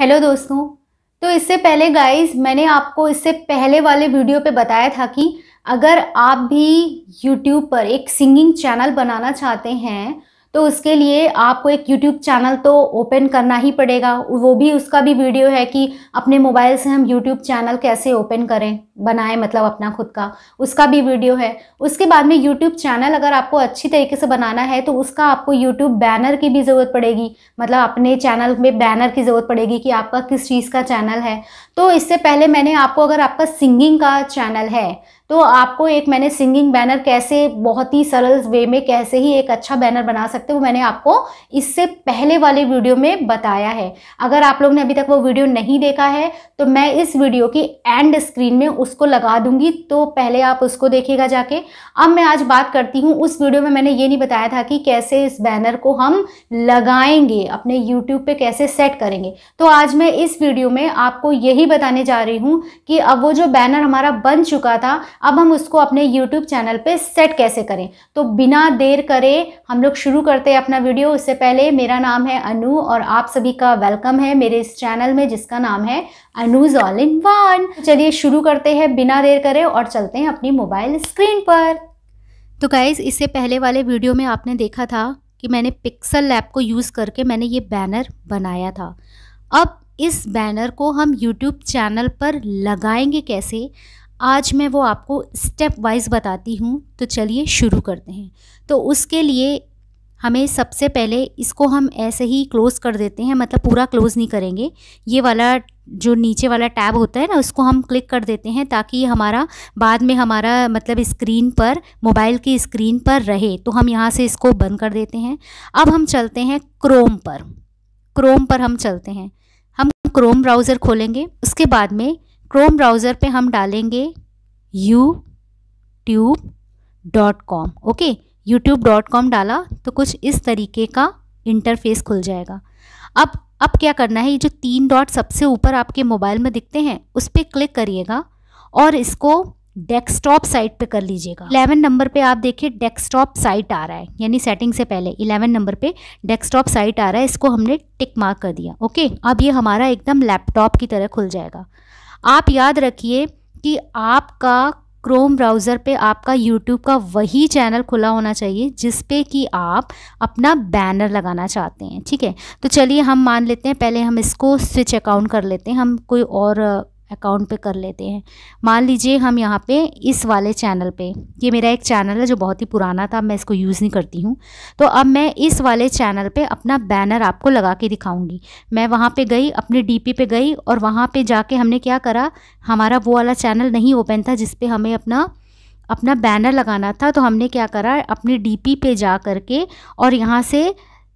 hello दोस्तों तो इससे पहले गाइस मैंने आपको इससे पहले वाले वीडियो पे बताया था कि अगर आप भी यूट्यूब पर एक सिंगिंग चैनल बनाना चाहते हैं तो उसके लिए आपको एक यूट्यूब चैनल तो ओपन करना ही पड़ेगा वो भी उसका भी वीडियो है कि अपने मोबाइल से हम यूट्यूब चैनल कैसे ओपन करें बनाएं मतलब अपना खुद का उसका भी वीडियो है उसके बाद में यूट्यूब चैनल अगर आपको अच्छी तरीके से बनाना है तो उसका आपको यूट्यूब बैनर की भी ज़रूरत पड़ेगी मतलब अपने चैनल में बैनर की ज़रूरत पड़ेगी कि आपका किस चीज़ का चैनल है तो इससे पहले मैंने आपको अगर आपका सिंगिंग का चैनल है तो आपको एक मैंने सिंगिंग बैनर कैसे बहुत ही सरल वे में कैसे ही एक अच्छा बैनर बना सकते हो मैंने आपको इससे पहले वाले वीडियो में बताया है अगर आप लोग ने अभी तक वो वीडियो नहीं देखा है तो मैं इस वीडियो की एंड स्क्रीन में उसको लगा दूंगी तो पहले आप उसको देखेगा जाके अब मैं आज बात करती हूँ उस वीडियो में मैंने ये नहीं बताया था कि कैसे इस बैनर को हम लगाएंगे अपने यूट्यूब पर कैसे सेट करेंगे तो आज मैं इस वीडियो में आपको यही बताने जा रही हूँ कि अब वो जो बैनर हमारा बन चुका था अब हम उसको अपने यूट्यूब चैनल पे सेट कैसे करें तो बिना देर करे हम लोग शुरू करते हैं अपना वीडियो उससे पहले मेरा नाम है अनु और आप सभी का वेलकम है मेरे इस चैनल में जिसका नाम है अनूज ऑल इन वन चलिए शुरू करते हैं बिना देर करे और चलते हैं अपनी मोबाइल स्क्रीन पर तो गाइज़ इससे पहले वाले वीडियो में आपने देखा था कि मैंने पिक्सल लैब को यूज़ करके मैंने ये बैनर बनाया था अब इस बैनर को हम यूट्यूब चैनल पर लगाएंगे कैसे आज मैं वो आपको स्टेप वाइज बताती हूँ तो चलिए शुरू करते हैं तो उसके लिए हमें सबसे पहले इसको हम ऐसे ही क्लोज़ कर देते हैं मतलब पूरा क्लोज़ नहीं करेंगे ये वाला जो नीचे वाला टैब होता है ना उसको हम क्लिक कर देते हैं ताकि हमारा बाद में हमारा मतलब स्क्रीन पर मोबाइल की स्क्रीन पर रहे तो हम यहाँ से इसको बंद कर देते हैं अब हम चलते हैं क्रोम पर क्रोम पर हम चलते हैं हम क्रोम ब्राउज़र खोलेंगे उसके बाद में क्रोम ब्राउज़र पे हम डालेंगे YouTube dot com okay YouTube dot com डाला तो कुछ इस तरीके का इंटरफेस खुल जाएगा अब अब क्या करना है ये जो तीन डॉट सबसे ऊपर आपके मोबाइल में दिखते हैं उस पर क्लिक करिएगा और इसको डेस्कटॉप साइट पे कर लीजिएगा 11 नंबर पे आप देखिए डेस्कटॉप साइट आ रहा है यानी सेटिंग से पहले 11 नंबर पे डेस्कटॉप साइट आ रहा है इसको हमने टिक मार्क कर दिया ओके अब ये हमारा एकदम लैपटॉप की तरह खुल जाएगा आप याद रखिए कि आपका क्रोम ब्राउज़र पे आपका यूट्यूब का वही चैनल खुला होना चाहिए जिस पे कि आप अपना बैनर लगाना चाहते हैं ठीक है तो चलिए हम मान लेते हैं पहले हम इसको स्विच अकाउंट कर लेते हैं हम कोई और अकाउंट पे कर लेते हैं मान लीजिए हम यहाँ पे इस वाले चैनल पे ये मेरा एक चैनल है जो बहुत ही पुराना था मैं इसको यूज़ नहीं करती हूँ तो अब मैं इस वाले चैनल पे अपना बैनर आपको लगा के दिखाऊंगी मैं वहाँ पे गई अपने डीपी पे गई और वहाँ पे जाके हमने क्या करा हमारा वो वाला चैनल नहीं ओपन था जिसपे हमें अपना अपना बैनर लगाना था तो हमने क्या करा अपने पी पे जा कर के और यहाँ से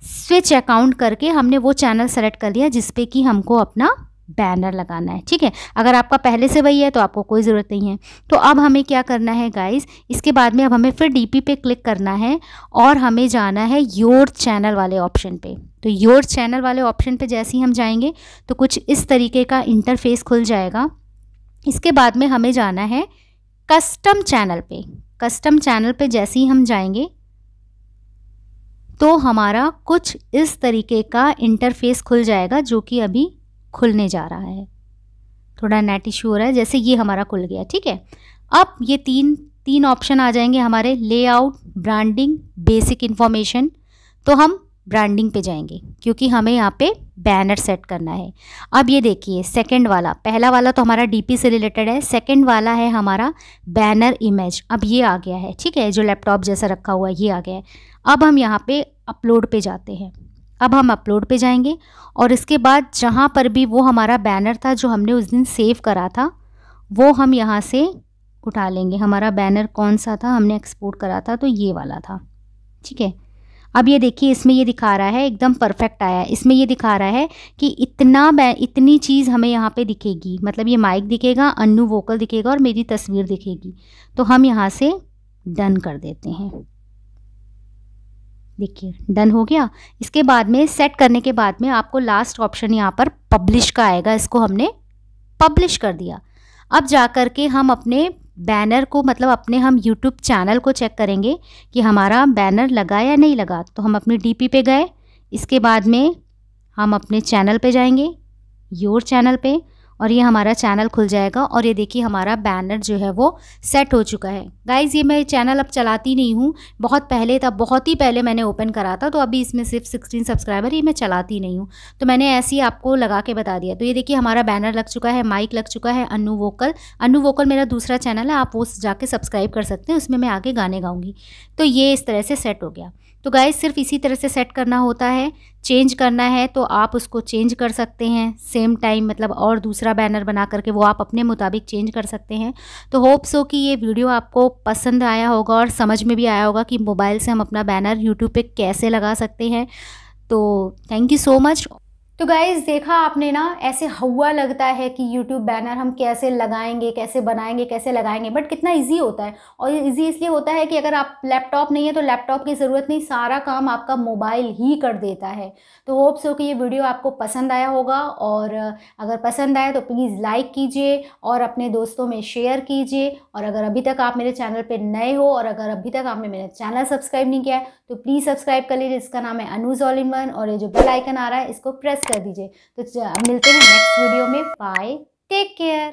स्विच अकाउंट करके हमने वो चैनल सेलेक्ट कर लिया जिसपे कि हमको अपना बैनर लगाना है ठीक है अगर आपका पहले से वही है तो आपको कोई ज़रूरत नहीं है तो अब हमें क्या करना है गाइस इसके बाद में अब हमें फिर डीपी पे क्लिक करना है और हमें जाना है योर चैनल वाले ऑप्शन पे तो योर चैनल वाले ऑप्शन पे जैसे ही हम जाएंगे तो कुछ इस तरीके का इंटरफेस खुल जाएगा इसके बाद में हमें जाना है कस्टम चैनल पे कस्टम चैनल पे जैसे ही हम जाएंगे तो हमारा कुछ इस तरीके का इंटरफेस खुल जाएगा जो कि अभी खुलने जा रहा है थोड़ा नेट इशू हो रहा है जैसे ये हमारा खुल गया ठीक है अब ये तीन तीन ऑप्शन आ जाएंगे हमारे लेआउट ब्रांडिंग बेसिक इन्फॉर्मेशन तो हम ब्रांडिंग पे जाएंगे क्योंकि हमें यहाँ पे बैनर सेट करना है अब ये देखिए सेकंड वाला पहला वाला तो हमारा डीपी से रिलेटेड है सेकंड वाला है हमारा बैनर इमेज अब ये आ गया है ठीक है जो लैपटॉप जैसा रखा हुआ है ये आ गया है अब हम यहाँ पे अपलोड पे जाते हैं अब हम अपलोड पे जाएंगे और इसके बाद जहाँ पर भी वो हमारा बैनर था जो हमने उस दिन सेव करा था वो हम यहाँ से उठा लेंगे हमारा बैनर कौन सा था हमने एक्सपोर्ट करा था तो ये वाला था ठीक है अब ये देखिए इसमें ये दिखा रहा है एकदम परफेक्ट आया है इसमें ये दिखा रहा है कि इतना इतनी चीज़ हमें यहाँ पे दिखेगी मतलब ये माइक दिखेगा अन्नू वोकल दिखेगा और मेरी तस्वीर दिखेगी तो हम यहाँ से डन कर देते हैं देखिए डन हो गया इसके बाद में सेट करने के बाद में आपको लास्ट ऑप्शन यहाँ पर पब्लिश का आएगा इसको हमने पब्लिश कर दिया अब जा कर के हम अपने बैनर को मतलब अपने हम यूट्यूब चैनल को चेक करेंगे कि हमारा बैनर लगा या नहीं लगा तो हम अपने पी पे गए इसके बाद में हम अपने चैनल पे जाएंगे योर चैनल पे और ये हमारा चैनल खुल जाएगा और ये देखिए हमारा बैनर जो है वो सेट हो चुका है गाइज़ ये मैं चैनल अब चलाती नहीं हूँ बहुत पहले था बहुत ही पहले मैंने ओपन करा था तो अभी इसमें सिर्फ सिक्सटीन सब्सक्राइबर ये मैं चलाती नहीं हूँ तो मैंने ऐसे ही आपको लगा के बता दिया तो ये देखिए हमारा बैनर लग चुका है माइक लग चुका है अनु वोकल अनु वोकल मेरा दूसरा चैनल है आप वो जाके सब्सक्राइब कर सकते हैं उसमें मैं आगे गाने गाऊँगी तो ये इस तरह से सेट हो गया तो गाइज सिर्फ इसी तरह से सेट करना होता है चेंज करना है तो आप उसको चेंज कर सकते हैं सेम टाइम मतलब और दूसरा बैनर बना करके वो आप अपने मुताबिक चेंज कर सकते हैं तो होप्स हो कि ये वीडियो आपको पसंद आया होगा और समझ में भी आया होगा कि मोबाइल से हम अपना बैनर यूट्यूब पे कैसे लगा सकते हैं तो थैंक यू सो मच तो गाइज देखा आपने ना ऐसे हवा लगता है कि यूट्यूब बैनर हम कैसे लगाएंगे कैसे बनाएंगे कैसे लगाएंगे बट कितना इजी होता है और इजी इसलिए होता है कि अगर आप लैपटॉप नहीं है तो लैपटॉप की ज़रूरत नहीं सारा काम आपका मोबाइल ही कर देता है तो होप्स हो कि ये वीडियो आपको पसंद आया होगा और अगर पसंद आए तो प्लीज़ लाइक कीजिए और अपने दोस्तों में शेयर कीजिए और अगर अभी तक आप मेरे चैनल पर नए हो और अगर अभी तक आपने मेरा चैनल सब्सक्राइब नहीं किया है तो प्लीज़ सब्सक्राइब कर लीजिए इसका नाम है अनूज ऑलिमन और ये जो बेल आइकन आ रहा है इसको प्रेस कर दीजिए तो मिलते हैं नेक्स्ट वीडियो में बाय टेक केयर